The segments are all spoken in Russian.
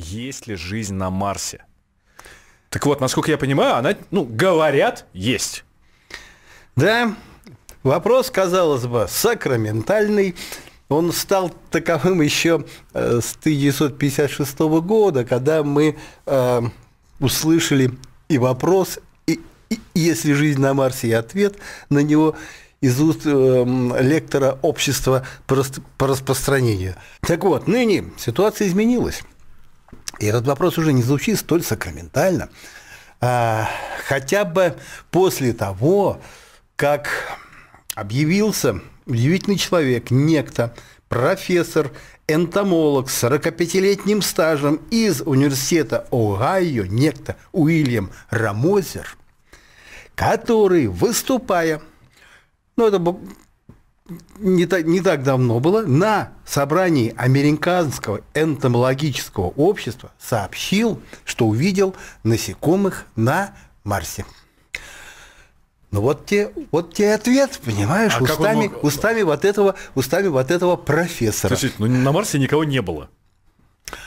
есть ли жизнь на Марсе. Так вот, насколько я понимаю, она, ну, говорят, есть. Да, вопрос, казалось бы, сакраментальный. Он стал таковым еще э, с 1956 года, когда мы э, услышали и вопрос, и, и если жизнь на Марсе, и ответ на него из уст э, лектора общества по распространению. Так вот, ныне ситуация изменилась. И этот вопрос уже не звучит столь сакраментально. А, хотя бы после того, как объявился удивительный человек, некто, профессор, энтомолог с 45-летним стажем из университета Огайо, некто Уильям Рамозер, который, выступая, ну, это не так, не так давно было, на собрании Американского энтомологического общества сообщил, что увидел насекомых на Марсе. Ну вот те, вот те ответ, понимаешь, а устами, мог... устами вот этого, устами вот этого профессора. Слушайте, ну на Марсе никого не было.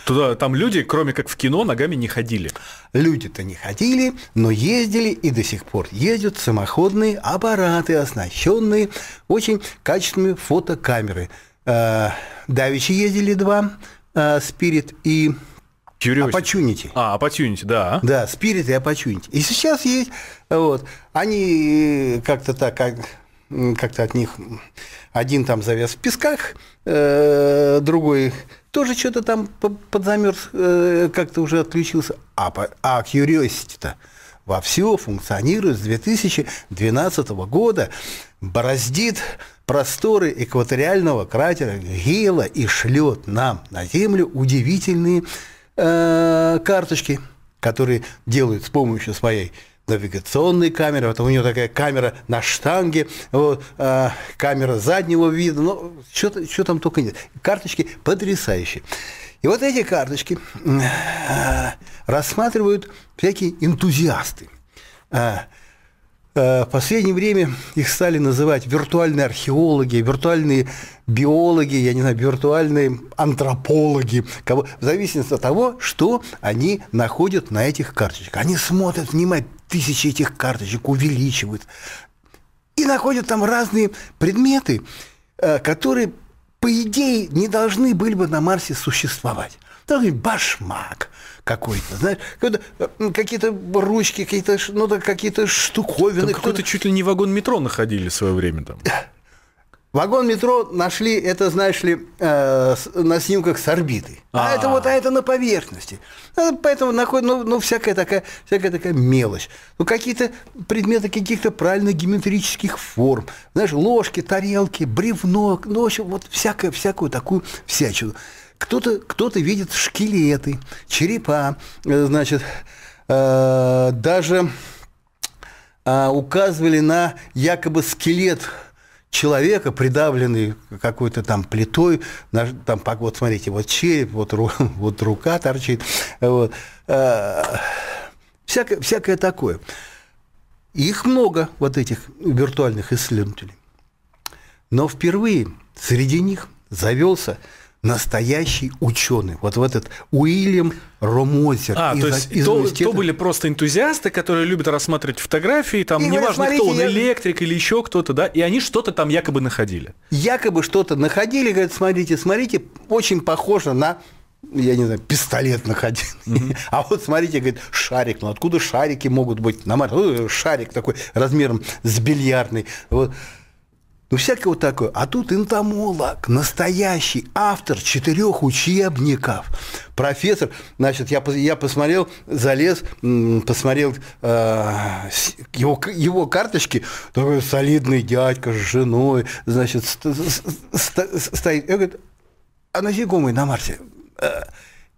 Туда, там люди, кроме как в кино, ногами не ходили. Люди-то не ходили, но ездили и до сих пор ездят самоходные аппараты, оснащенные очень качественными фотокамеры. Э, Давичи ездили два, э, Спирит и Curiosity. Opportunity. А, Opportunity, да. А? Да, Spirit и Opportunity. И сейчас есть, вот, они как-то так, а, как-то от них один там завяз в песках, э, другой тоже что-то там подзамерз, э, как-то уже отключился. А, а Curiosity-то вовсю функционирует с 2012 года, бороздит просторы экваториального кратера Гейла и шлет нам на Землю удивительные э, карточки, которые делают с помощью своей навигационные камеры, потом у нее такая камера на штанге, вот, э, камера заднего вида, ну, что, там только нет. Карточки потрясающие. И вот эти карточки э, рассматривают всякие энтузиасты. Э, в последнее время их стали называть виртуальные археологи, виртуальные биологи, я не знаю, виртуальные антропологи, кого, в зависимости от того, что они находят на этих карточках. Они смотрят внимательно, тысячи этих карточек, увеличивают. И находят там разные предметы, э, которые, по идее, не должны были бы на Марсе существовать. Там башмак какой-то, знаешь, э, какие-то ручки, какие-то ну, да, какие то штуковины. Там какой-то чуть ли не вагон метро находили в свое время там. Э, Вагон метро нашли, это, знаешь ли, э, на снимках с орбиты. А, а это вот, а это на поверхности. А, поэтому находят, ну, ну всякая, такая, всякая такая мелочь. Ну, какие-то предметы каких-то правильно геометрических форм. Знаешь, ложки, тарелки, бревно, ну, в общем, вот всякое, всякую такую всячину. Кто-то кто видит шкелеты, черепа, э, значит, э, даже э, указывали на якобы скелет человека, придавленный какой-то там плитой, там, вот смотрите, вот череп, вот, ру, вот рука торчит, вот. Э, всякое, всякое такое. Их много, вот этих виртуальных исследователей. Но впервые среди них завелся настоящий ученый. Вот в этот Уильям Ромозер. А, из, то есть из то, то были просто энтузиасты, которые любят рассматривать фотографии, там, и неважно говорят, кто, он я... электрик или еще кто-то, да, и они что-то там якобы находили. Якобы что-то находили, говорят, смотрите, смотрите, очень похоже на я не знаю, пистолет находил. Mm-hmm. А вот смотрите, говорит, шарик. Ну откуда шарики могут быть? На Марс э, шарик такой размером с бильярдный. Вот. Ну, всякое вот такое. А тут энтомолог, настоящий автор четырех учебников. Профессор, значит, я, я посмотрел, залез, посмотрел э, его, его карточки, такой солидный дядька с женой, значит, стоит. Я говорю, а насекомые на Марсе? Э,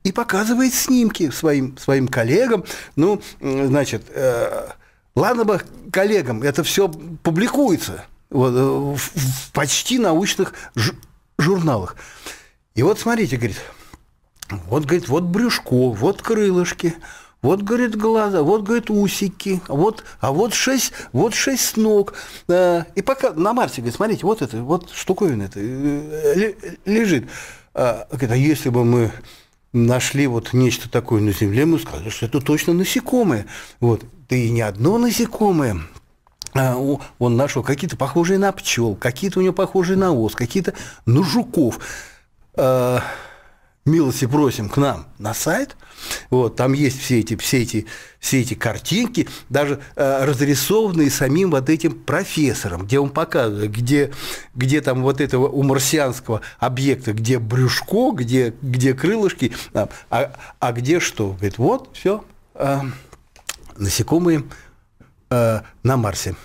и показывает снимки своим, своим коллегам. Ну, значит, э, ладно бы коллегам, это все публикуется – вот, э, в почти научных журналах. И вот смотрите, говорит, вот, говорит, вот брюшко, вот крылышки, вот, говорит, глаза, вот, говорит, усики, вот, а вот шесть, вот шесть ног. Э, и пока на Марсе, говорит, смотрите, вот это, вот штуковина это э, лежит. А, говорит, а если бы мы нашли вот нечто такое на Земле, мы сказали, что это точно насекомое. Вот. Да и не одно насекомое, а, он нашел какие-то похожие на пчел, какие-то у него похожие на ос, какие-то на жуков. А, милости просим к нам на сайт. Вот, там есть все эти, все эти, все эти картинки, даже э, разрисованные самим вот этим профессором, где он показывает, где, где там вот этого у марсианского объекта, где брюшко, где, где крылышки, а, а, а где что. Говорит, вот, все, э, насекомые – э, на Марсе.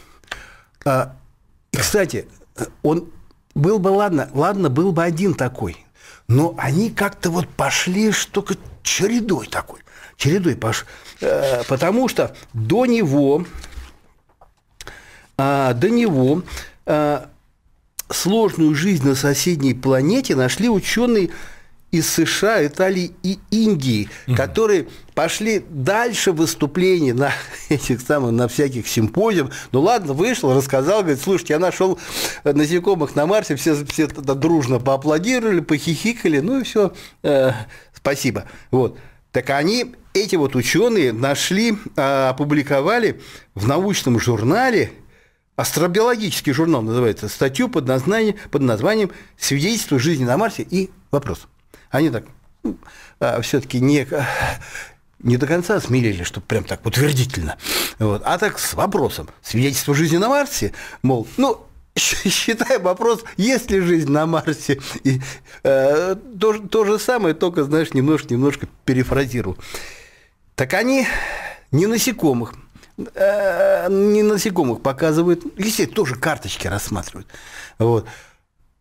Э, и, кстати, э, он был бы, ладно, ладно, был бы один такой, но они как-то вот пошли что-то чередой такой, чередой пош... Э, потому что до него, э, до него э, сложную жизнь на соседней планете нашли ученые из США, Италии и Индии, угу. которые пошли дальше выступлений на этих самых, на всяких симпозиум. Ну ладно, вышел, рассказал, говорит, слушайте, я нашел э, насекомых на Марсе, все, все тогда дружно поаплодировали, похихикали, ну и все, э, спасибо. Вот. Так они, эти вот ученые, нашли, э, опубликовали в научном журнале Астробиологический журнал называется статью под названием, под названием «Свидетельство жизни на Марсе и вопрос». Они так а, все-таки не, не до конца смирили, чтобы прям так утвердительно. Вот. А так с вопросом. Свидетельство жизни на Марсе, мол, ну, считай вопрос, есть ли жизнь на Марсе. И, э, то, то же самое, только, знаешь, немножко-немножко перефразирую. Так они не насекомых, э, не насекомых показывают, естественно, тоже карточки рассматривают. Вот.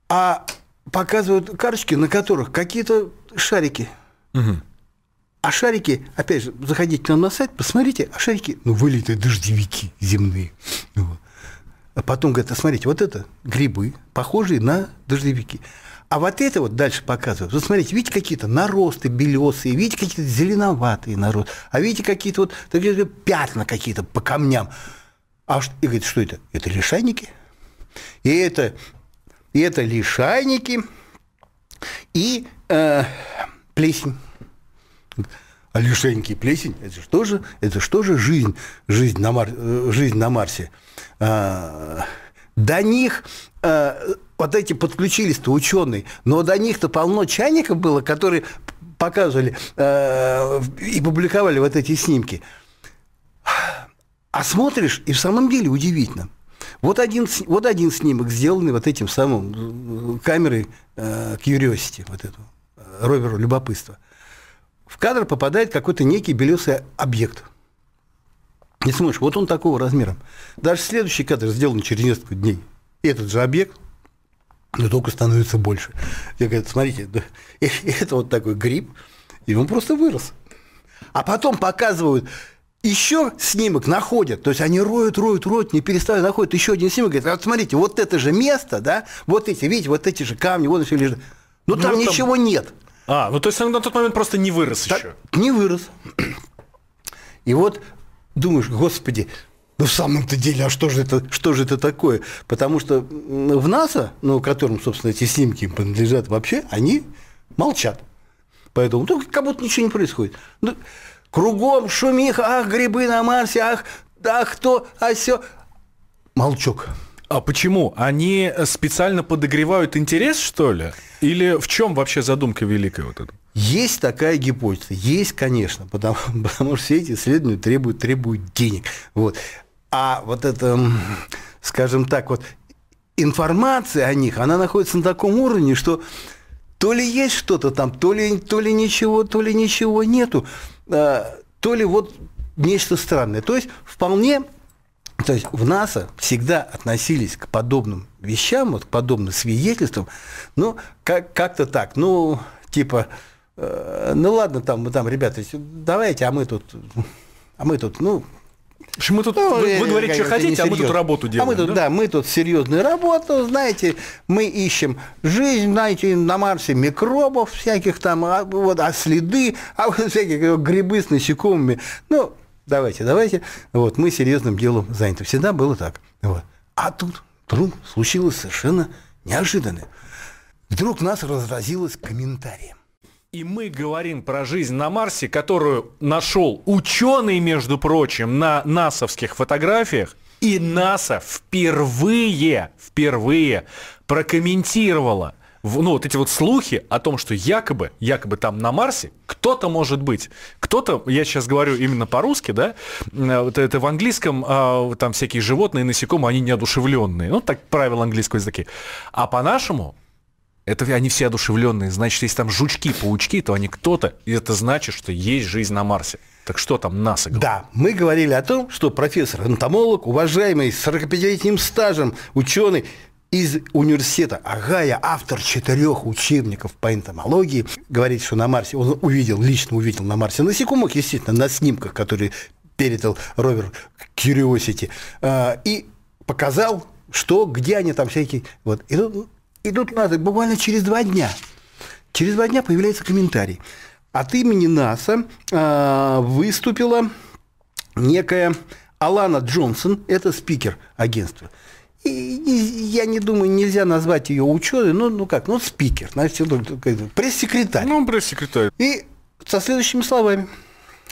А показывают карточки, на которых какие-то шарики. Угу. А шарики, опять же, заходите к нам на сайт, посмотрите, а шарики, ну, вылитые дождевики земные. Вот. А потом говорят, а смотрите, вот это грибы, похожие на дождевики. А вот это вот дальше показывают. Вот смотрите, видите какие-то наросты белесые, видите какие-то зеленоватые наросты, а видите какие-то вот такие пятна какие-то по камням. А и говорит, что это? Это лишайники. И это и это лишайники и э, плесень. А лишайники и плесень – это что же? Это что же жизнь? Жизнь на, Мар, э, жизнь на Марсе. А, до них а, вот эти подключились-то ученые, но до них-то полно чайников было, которые показывали э, и публиковали вот эти снимки. А смотришь, и в самом деле удивительно – вот один, вот один снимок, сделанный вот этим самым э, камерой э, Curiosity, вот эту, э, роверу любопытства. В кадр попадает какой-то некий белесый объект. Не смотришь, вот он такого размера. Даже следующий кадр сделан через несколько дней. этот же объект, но только становится больше. Я говорю, смотрите, это вот такой гриб, и он просто вырос. А потом показывают еще снимок находят, то есть они роют, роют, роют, не перестают, находят еще один снимок, говорят, вот смотрите, вот это же место, да, вот эти, видите, вот эти же камни, вот все лежат. Но ну, ну, там вот ничего там... нет. А, ну то есть он на тот момент просто не вырос так, еще. Не вырос. И вот думаешь, господи, ну в самом-то деле, а что же это, что же это такое? Потому что в НАСА, ну, которым, собственно, эти снимки принадлежат вообще, они молчат. Поэтому ну, как будто ничего не происходит. Ну, Кругом шумиха, ах, грибы на Марсе, ах, да кто, а все. Молчок. А почему? Они специально подогревают интерес, что ли? Или в чем вообще задумка великая вот эта? Есть такая гипотеза. Есть, конечно, потому, потому что все эти исследования требуют, требуют денег. Вот. А вот это, скажем так, вот информация о них, она находится на таком уровне, что то ли есть что-то там, то ли, то ли ничего, то ли ничего нету. Э, то ли вот нечто странное. То есть вполне, то есть в НАСА всегда относились к подобным вещам, вот к подобным свидетельствам, ну, как- как-то так, ну, типа, э, ну ладно, там, мы там, ребята, давайте, а мы тут, а мы тут, ну, общем, мы тут, ну, вы, вы э, говорите, что хотите, а мы тут работу делаем. А мы тут, да? да, мы тут серьезную работу, знаете, мы ищем жизнь, знаете, на Марсе микробов всяких там, а, вот, а следы, а вот всякие э, грибы с насекомыми. Ну, давайте, давайте. Вот, мы серьезным делом заняты. Всегда было так. Вот. А тут вдруг случилось совершенно неожиданное. Вдруг нас разразилось комментарием. И мы говорим про жизнь на Марсе, которую нашел ученый, между прочим, на насовских фотографиях. И НАСА впервые, впервые прокомментировала ну, вот эти вот слухи о том, что якобы, якобы там на Марсе кто-то может быть, кто-то, я сейчас говорю именно по-русски, да, э, вот это в английском а, там всякие животные, насекомые, они неодушевленные, ну, так правило английского языка. А по-нашему это они все одушевленные. Значит, если там жучки, паучки, то они кто-то, и это значит, что есть жизнь на Марсе. Так что там НАСА? Да, мы говорили о том, что профессор энтомолог, уважаемый, с 45-летним стажем ученый, из университета Агая, автор четырех учебников по энтомологии, говорит, что на Марсе, он увидел, лично увидел на Марсе насекомых, естественно, на снимках, которые передал ровер Curiosity, э, и показал, что, где они там всякие. Вот. И Идут тут у нас буквально через два дня, через два дня появляется комментарий. От имени НАСА э, выступила некая Алана Джонсон, это спикер агентства. И, и я не думаю, нельзя назвать ее ученой, ну, ну как, ну спикер, знаете, ну, пресс-секретарь. Ну, пресс-секретарь. И со следующими словами –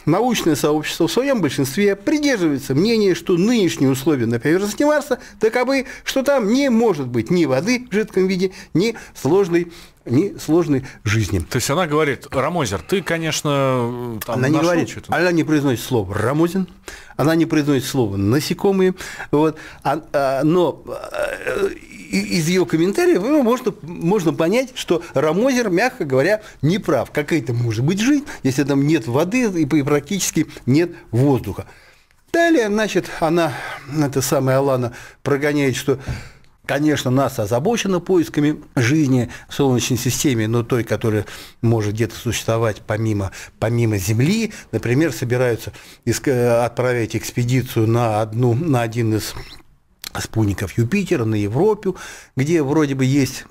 научное сообщество в своем большинстве придерживается мнения, что нынешние условия на поверхности Марса таковы, что там не может быть ни воды в жидком виде, ни сложной ни сложной жизни. То есть она говорит, Рамозер, ты, конечно, э, там она не говорит, что-то. Она не произносит слово Рамозин, она не произносит слово насекомые, вот, а, а, но э, из ее комментариев можно, можно понять, что Рамозер, мягко говоря, не прав. как это может быть жить если там нет воды и практически нет воздуха. Далее, значит, она, это самая Алана, прогоняет, что Конечно, нас озабочена поисками жизни в Солнечной системе, но той, которая может где-то существовать помимо, помимо Земли. Например, собираются отправить экспедицию на, одну, на один из спутников Юпитера на Европу, где вроде бы есть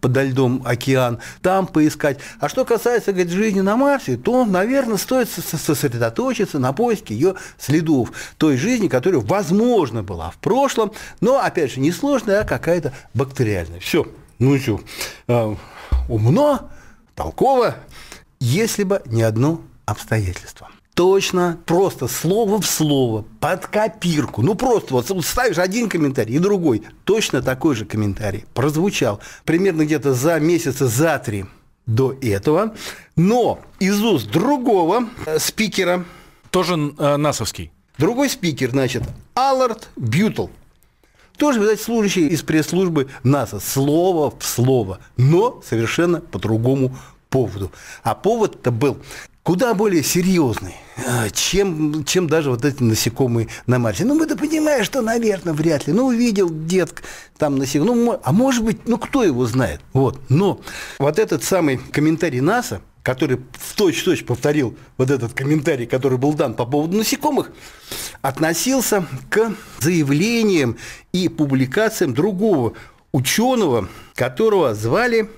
подо льдом океан, там поискать. А что касается говорит, жизни на Марсе, то, наверное, стоит сосредоточиться на поиске ее следов, той жизни, которая, возможно, была в прошлом, но, опять же, не сложная, а какая-то бактериальная. Все, ну все, а, умно, толково, если бы не одно обстоятельство – точно, просто слово в слово, под копирку. Ну просто вот ставишь один комментарий и другой. Точно такой же комментарий прозвучал. Примерно где-то за месяца, за три до этого. Но из уст другого э, спикера... Тоже э, НАСовский. Другой спикер, значит, Аллард Бютл. Тоже, видать, служащий из пресс-службы НАСА. Слово в слово, но совершенно по другому поводу. А повод-то был куда более серьезный, э, чем, чем даже вот эти насекомые на Марсе. Ну, мы-то понимаем, что, наверное, вряд ли. Ну, увидел детка там насекомый. Ну, а может быть, ну, кто его знает? Вот. Но вот этот самый комментарий НАСА, который в точь -точь повторил вот этот комментарий, который был дан по поводу насекомых, относился к заявлениям и публикациям другого ученого, которого звали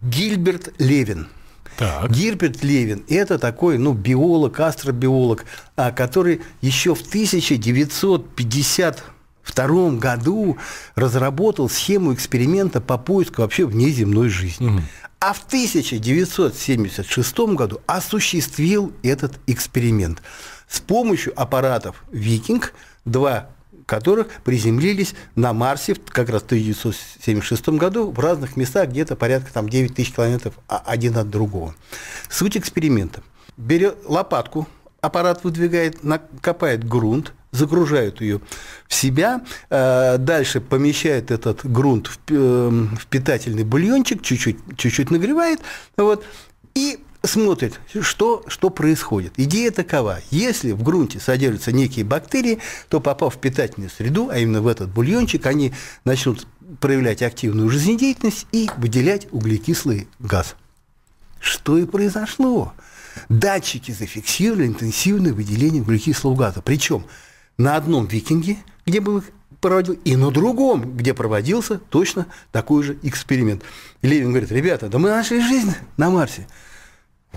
Гильберт Левин – так. Герберт Левин – это такой ну, биолог, астробиолог, а, который еще в 1952 году разработал схему эксперимента по поиску вообще внеземной жизни. Угу. А в 1976 году осуществил этот эксперимент с помощью аппаратов «Викинг», два которых приземлились на Марсе как раз в 1976 году в разных местах, где-то порядка там, 9 тысяч километров один от другого. Суть эксперимента. Берет лопатку, аппарат выдвигает, копает грунт, загружают ее в себя, э, дальше помещает этот грунт э, в питательный бульончик, чуть-чуть, чуть-чуть нагревает, вот, и смотрит, что, что происходит. Идея такова. Если в грунте содержатся некие бактерии, то, попав в питательную среду, а именно в этот бульончик, они начнут проявлять активную жизнедеятельность и выделять углекислый газ. Что и произошло. Датчики зафиксировали интенсивное выделение углекислого газа. Причем на одном викинге, где был проводил, и на другом, где проводился точно такой же эксперимент. И Левин говорит, ребята, да мы нашли жизнь на Марсе.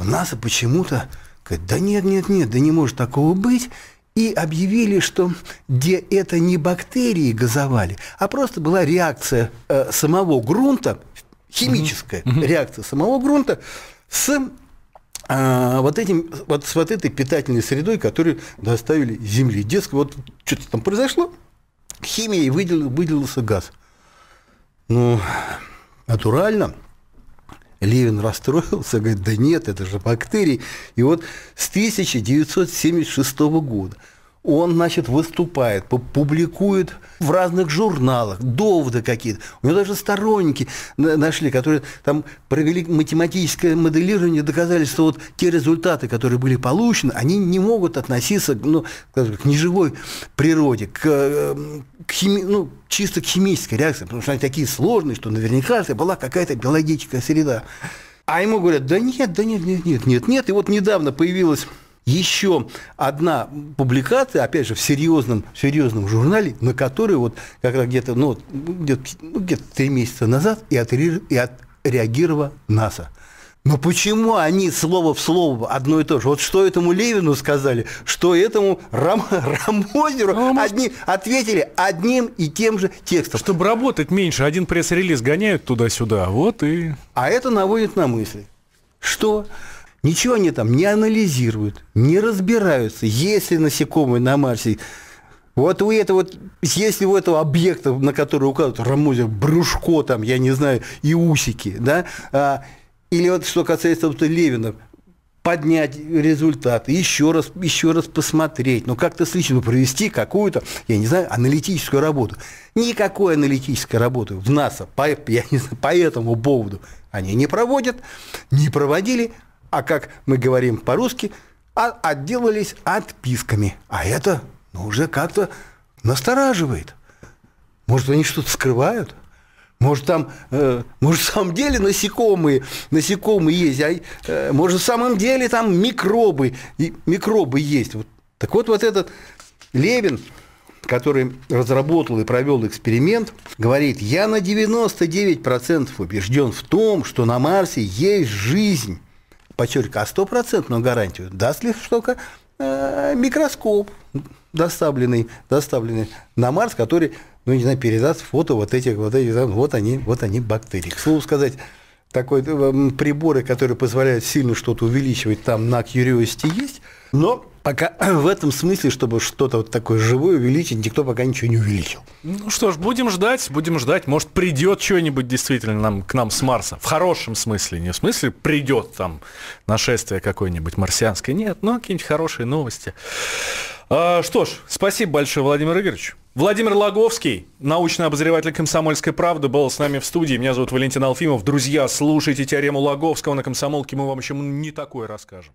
НАСА почему-то говорит, да нет, нет, нет, да не может такого быть. И объявили, что где это не бактерии газовали, а просто была реакция э, самого грунта, химическая угу. реакция самого грунта с а, вот, этим, вот с вот этой питательной средой, которую доставили Земли. Детско, вот что-то там произошло, химией выделил, выделился газ. Ну, натурально – Левин расстроился, говорит, да нет, это же бактерии. И вот с 1976 года он, значит, выступает, публикует в разных журналах, доводы какие-то. У него даже сторонники нашли, которые там провели математическое моделирование, доказали, что вот те результаты, которые были получены, они не могут относиться ну, к неживой природе, к, эм, к хими, ну, чисто к химической реакции, потому что они такие сложные, что наверняка это была какая-то биологическая среда. А ему говорят, да нет, да нет, нет, нет, нет, нет. И вот недавно появилась еще одна публикация, опять же, в серьезном, в серьезном журнале, на которой вот как раз где-то, ну, где-то, ну, где-то три месяца назад и, отре, и отреагировала НАСА. Но почему они слово в слово одно и то же? Вот что этому Левину сказали, что этому Рам, Рамозеру ну, а может... ответили одним и тем же текстом. Чтобы работать меньше, один пресс-релиз гоняют туда-сюда, вот и... А это наводит на мысли, что Ничего они там не анализируют, не разбираются, если насекомые на Марсе вот у этого, если у этого объекта, на который указывают Рамузер, брюшко там, я не знаю, и усики, да, а, или вот что касается вот Левина, поднять результат, еще раз, еще раз посмотреть, ну как-то слично ну, провести какую-то, я не знаю, аналитическую работу. Никакой аналитической работы в НАСА по, я не знаю, по этому поводу они не проводят, не проводили, а как мы говорим по-русски, а отделались отписками. А это ну, уже как-то настораживает. Может, они что-то скрывают? Может, там, э, может, в самом деле насекомые, насекомые есть, а, э, может, в самом деле там микробы, и, микробы есть. Вот. Так вот, вот этот Левин, который разработал и провел эксперимент, говорит, я на 99% убежден в том, что на Марсе есть жизнь подчеркиваю, а стопроцентную гарантию даст лишь только э, микроскоп, доставленный, доставленный на Марс, который, ну, не знаю, передаст фото вот этих, вот этих, вот они, вот они бактерии. К слову сказать, такой э, приборы, которые позволяют сильно что-то увеличивать там на Curiosity есть, но пока в этом смысле, чтобы что-то вот такое живое увеличить, никто пока ничего не увеличил. Ну что ж, будем ждать, будем ждать. Может, придет что-нибудь действительно нам, к нам с Марса. В хорошем смысле, не в смысле придет там нашествие какое-нибудь марсианское. Нет, но ну, какие-нибудь хорошие новости. А, что ж, спасибо большое, Владимир Игоревич. Владимир Логовский, научный обозреватель «Комсомольской правды», был с нами в студии. Меня зовут Валентин Алфимов. Друзья, слушайте теорему Логовского на «Комсомолке». Мы вам еще не такое расскажем.